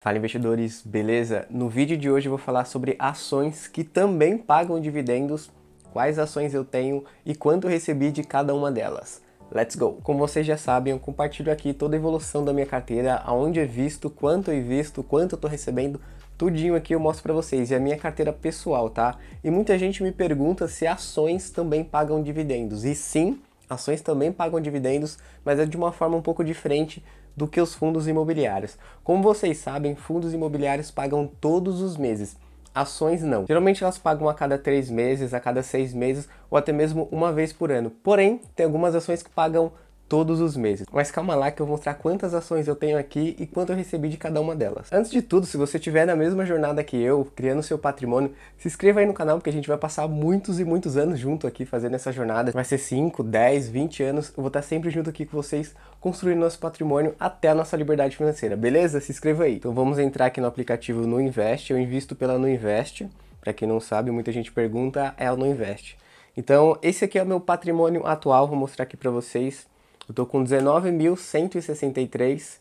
Fala investidores, beleza? No vídeo de hoje eu vou falar sobre ações que também pagam dividendos, quais ações eu tenho e quanto recebi de cada uma delas. Let's go! Como vocês já sabem, eu compartilho aqui toda a evolução da minha carteira, aonde é visto, quanto eu é visto, quanto eu estou recebendo, tudinho aqui eu mostro para vocês, e a minha carteira pessoal, tá? E muita gente me pergunta se ações também pagam dividendos, e sim, Ações também pagam dividendos, mas é de uma forma um pouco diferente do que os fundos imobiliários. Como vocês sabem, fundos imobiliários pagam todos os meses. Ações não. Geralmente elas pagam a cada três meses, a cada seis meses ou até mesmo uma vez por ano. Porém, tem algumas ações que pagam todos os meses. Mas calma lá que eu vou mostrar quantas ações eu tenho aqui e quanto eu recebi de cada uma delas. Antes de tudo, se você estiver na mesma jornada que eu, criando seu patrimônio, se inscreva aí no canal porque a gente vai passar muitos e muitos anos junto aqui fazendo essa jornada. Vai ser 5, 10, 20 anos, eu vou estar sempre junto aqui com vocês construindo nosso patrimônio até a nossa liberdade financeira, beleza? Se inscreva aí. Então vamos entrar aqui no aplicativo no Invest, eu invisto pela no Invest. Para quem não sabe, muita gente pergunta, é o NuInvest. Então, esse aqui é o meu patrimônio atual, vou mostrar aqui para vocês eu estou com 19.163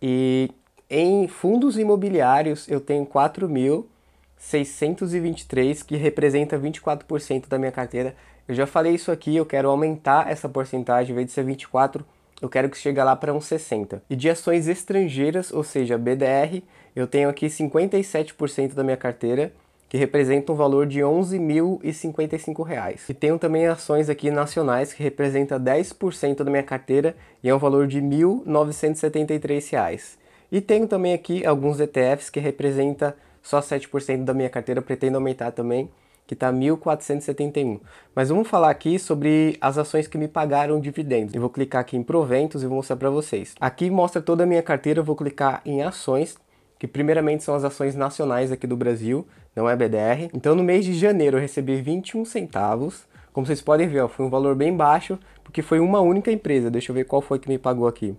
e em fundos imobiliários eu tenho 4.623, que representa 24% da minha carteira. Eu já falei isso aqui, eu quero aumentar essa porcentagem, em vez de ser 24, eu quero que chegue lá para uns 60. E de ações estrangeiras, ou seja, BDR, eu tenho aqui 57% da minha carteira que representa um valor de R$ 11.055. E tenho também ações aqui nacionais, que representa 10% da minha carteira e é um valor de R$ 1.973. E tenho também aqui alguns ETFs que representa só 7% da minha carteira, pretendo aumentar também, que está 1.471. Mas vamos falar aqui sobre as ações que me pagaram dividendos. Eu vou clicar aqui em proventos e vou mostrar para vocês. Aqui mostra toda a minha carteira, eu vou clicar em ações, que primeiramente são as ações nacionais aqui do Brasil, não é BDR. Então no mês de janeiro eu recebi 21 centavos. Como vocês podem ver, ó, foi um valor bem baixo, porque foi uma única empresa. Deixa eu ver qual foi que me pagou aqui.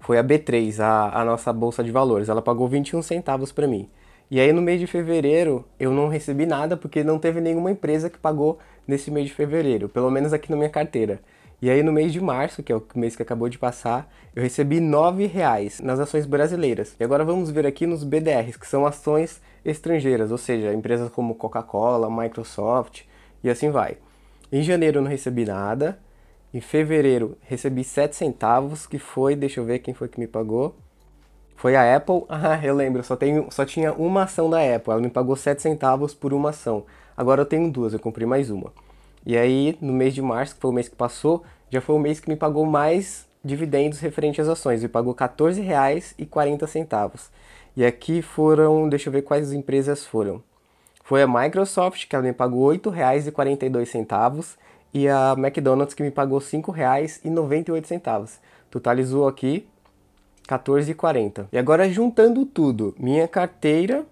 Foi a B3, a, a nossa bolsa de valores. Ela pagou 21 centavos para mim. E aí no mês de fevereiro eu não recebi nada porque não teve nenhuma empresa que pagou nesse mês de fevereiro, pelo menos aqui na minha carteira. E aí no mês de março, que é o mês que acabou de passar, eu recebi R$ reais nas ações brasileiras. E agora vamos ver aqui nos BDRs, que são ações estrangeiras, ou seja, empresas como Coca-Cola, Microsoft e assim vai. Em janeiro não recebi nada, em fevereiro recebi 7 centavos, que foi, deixa eu ver quem foi que me pagou. Foi a Apple. Ah, eu lembro, só, tenho, só tinha uma ação da Apple. Ela me pagou 7 centavos por uma ação. Agora eu tenho duas, eu comprei mais uma. E aí, no mês de março, que foi o mês que passou, já foi o mês que me pagou mais dividendos referente às ações e pagou R$ 14,40. E aqui foram, deixa eu ver quais empresas foram. Foi a Microsoft, que ela me pagou R$ 8,42, e a McDonald's, que me pagou R$ 5,98. Totalizou aqui R$ 14,40. E agora, juntando tudo, minha carteira,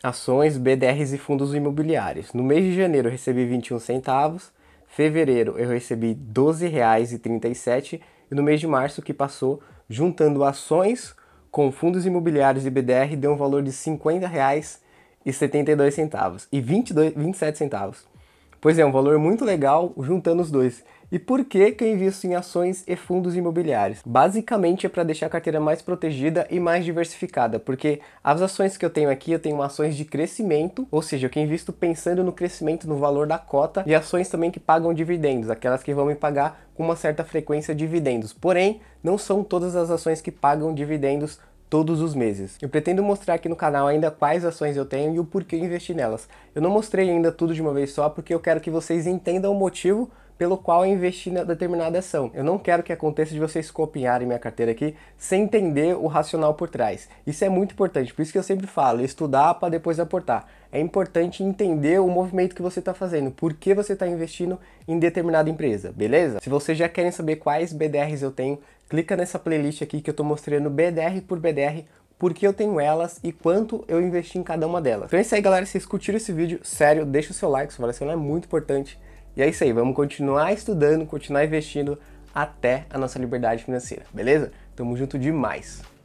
ações, BDRs e fundos imobiliários. No mês de janeiro, eu recebi 21 centavos. Fevereiro, eu recebi R$ 12,37 e no mês de março que passou, juntando ações com fundos imobiliários e BDR, deu um valor de R$ 50,72 e 22, 27 centavos. Pois é, um valor muito legal juntando os dois. E por que, que eu invisto em ações e fundos imobiliários? Basicamente é para deixar a carteira mais protegida e mais diversificada, porque as ações que eu tenho aqui, eu tenho ações de crescimento, ou seja, eu que invisto pensando no crescimento, no valor da cota, e ações também que pagam dividendos, aquelas que vão me pagar com uma certa frequência dividendos. Porém, não são todas as ações que pagam dividendos todos os meses. Eu pretendo mostrar aqui no canal ainda quais ações eu tenho e o porquê investir nelas. Eu não mostrei ainda tudo de uma vez só porque eu quero que vocês entendam o motivo pelo qual eu investi na determinada ação. Eu não quero que aconteça de vocês copiarem minha carteira aqui sem entender o racional por trás. Isso é muito importante, por isso que eu sempre falo, estudar para depois aportar. É importante entender o movimento que você está fazendo, por que você está investindo em determinada empresa, beleza? Se vocês já querem saber quais BDRs eu tenho, clica nessa playlist aqui que eu estou mostrando BDR por BDR por que eu tenho elas e quanto eu investi em cada uma delas. Então é isso aí, galera. Se vocês curtiram esse vídeo, sério, deixa o seu like, a avaliação é muito importante. E é isso aí, vamos continuar estudando, continuar investindo até a nossa liberdade financeira, beleza? Tamo junto demais!